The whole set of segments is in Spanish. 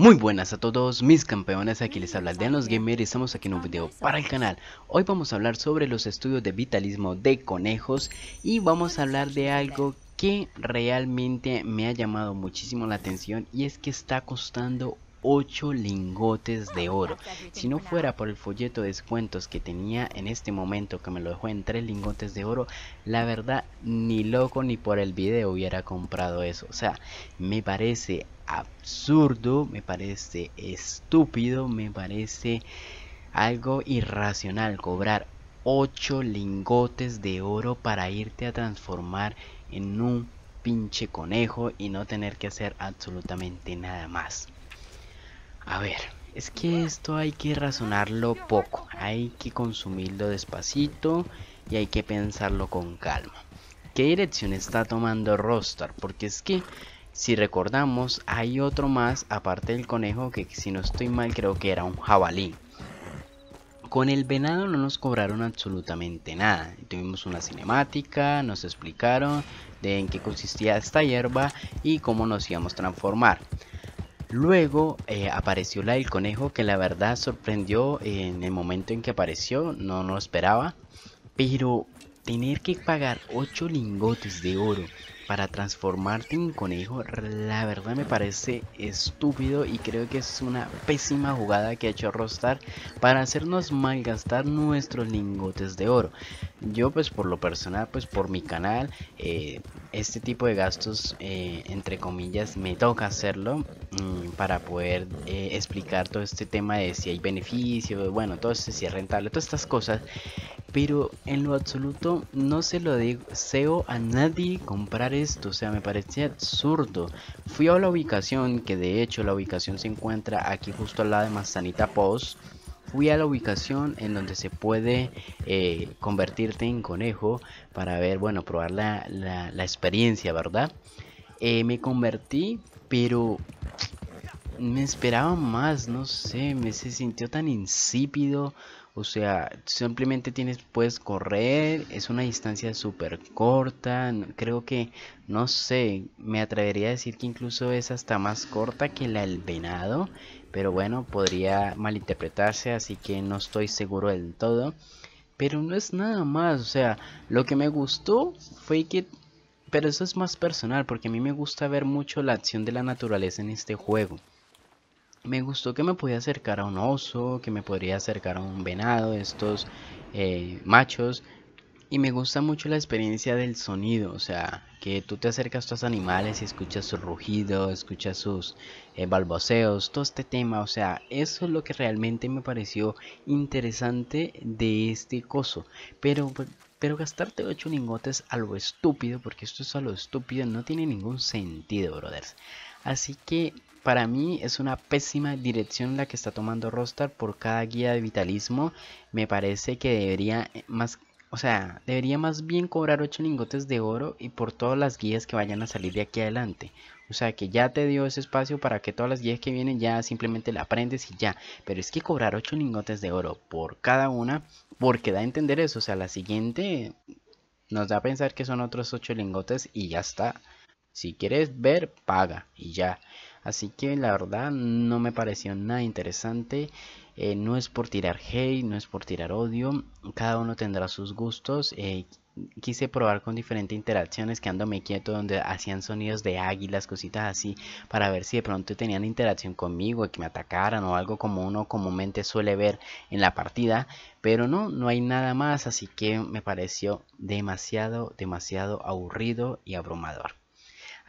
Muy buenas a todos mis campeones, aquí les habla los Gamer y estamos aquí en un video para el canal Hoy vamos a hablar sobre los estudios de vitalismo de conejos y vamos a hablar de algo que realmente me ha llamado muchísimo la atención y es que está costando 8 lingotes de ah, oro. Si no fuera por el folleto de descuentos que tenía en este momento que me lo dejó en 3 lingotes de oro, la verdad ni loco ni por el video hubiera comprado eso. O sea, me parece absurdo, me parece estúpido, me parece algo irracional cobrar 8 lingotes de oro para irte a transformar en un pinche conejo y no tener que hacer absolutamente nada más. A ver, es que esto hay que razonarlo poco, hay que consumirlo despacito y hay que pensarlo con calma. ¿Qué dirección está tomando Rostar? Porque es que, si recordamos, hay otro más aparte del conejo que si no estoy mal creo que era un jabalí. Con el venado no nos cobraron absolutamente nada. Tuvimos una cinemática, nos explicaron de en qué consistía esta hierba y cómo nos íbamos a transformar. Luego eh, apareció la del conejo que la verdad sorprendió en el momento en que apareció, no, no lo esperaba. Pero Tener que pagar 8 lingotes de oro para transformarte en conejo, la verdad me parece estúpido y creo que es una pésima jugada que ha hecho Rostar para hacernos malgastar nuestros lingotes de oro. Yo pues por lo personal, pues por mi canal, eh, este tipo de gastos, eh, entre comillas, me toca hacerlo mm, para poder eh, explicar todo este tema de si hay beneficio bueno, todo este si es rentable, todas estas cosas pero en lo absoluto no se lo deseo a nadie comprar esto, o sea, me parecía absurdo. Fui a la ubicación, que de hecho la ubicación se encuentra aquí justo al lado de Mazanita Post. Fui a la ubicación en donde se puede eh, convertirte en conejo para ver, bueno, probar la, experiencia, ¿verdad? Eh, me convertí, pero me esperaba más, no sé, me se sintió tan insípido. O sea, simplemente tienes, puedes correr, es una distancia súper corta, creo que, no sé, me atrevería a decir que incluso es hasta más corta que la del venado, pero bueno, podría malinterpretarse, así que no estoy seguro del todo. Pero no es nada más, o sea, lo que me gustó fue que pero eso es más personal porque a mí me gusta ver mucho la acción de la naturaleza en este juego me gustó que me podía acercar a un oso, que me podría acercar a un venado, estos eh, machos. Y me gusta mucho la experiencia del sonido, o sea, que tú te acercas a estos animales y escuchas su rugido, escuchas sus eh, balbuceos, todo este tema, o sea, eso es lo que realmente me pareció interesante de este coso. Pero, pues, pero gastarte 8 lingotes a lo estúpido, porque esto es algo estúpido, no tiene ningún sentido, brothers. Así que para mí es una pésima dirección la que está tomando Rostar por cada guía de vitalismo. Me parece que debería eh, más, o sea, debería más bien cobrar 8 lingotes de oro y por todas las guías que vayan a salir de aquí adelante. O sea, que ya te dio ese espacio para que todas las guías que vienen ya simplemente la aprendes y ya. Pero es que cobrar 8 lingotes de oro por cada una, porque da a entender eso. O sea, la siguiente nos da a pensar que son otros 8 lingotes y ya está. Si quieres ver, paga y ya. Así que la verdad no me pareció nada interesante. Eh, no es por tirar hate, no es por tirar odio. Cada uno tendrá sus gustos. Eh, quise probar con diferentes interacciones, quedándome quieto donde hacían sonidos de águilas, cositas así, para ver si de pronto tenían interacción conmigo, que me atacaran o algo como uno comúnmente suele ver en la partida. Pero no, no hay nada más, así que me pareció demasiado, demasiado aburrido y abrumador.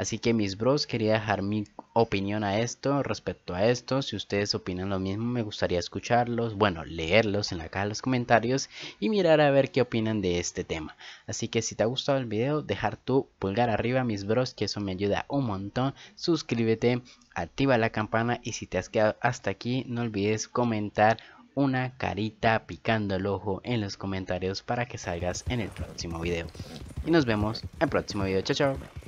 Así que mis bros, quería dejar mi opinión a esto, respecto a esto. Si ustedes opinan lo mismo, me gustaría escucharlos, bueno, leerlos en la caja de los comentarios y mirar a ver qué opinan de este tema. Así que si te ha gustado el video, dejar tu pulgar arriba, mis bros, que eso me ayuda un montón. Suscríbete, activa la campana y si te has quedado hasta aquí, no olvides comentar una carita picando el ojo en los comentarios para que salgas en el próximo video. Y nos vemos en el próximo video. Chao, chao.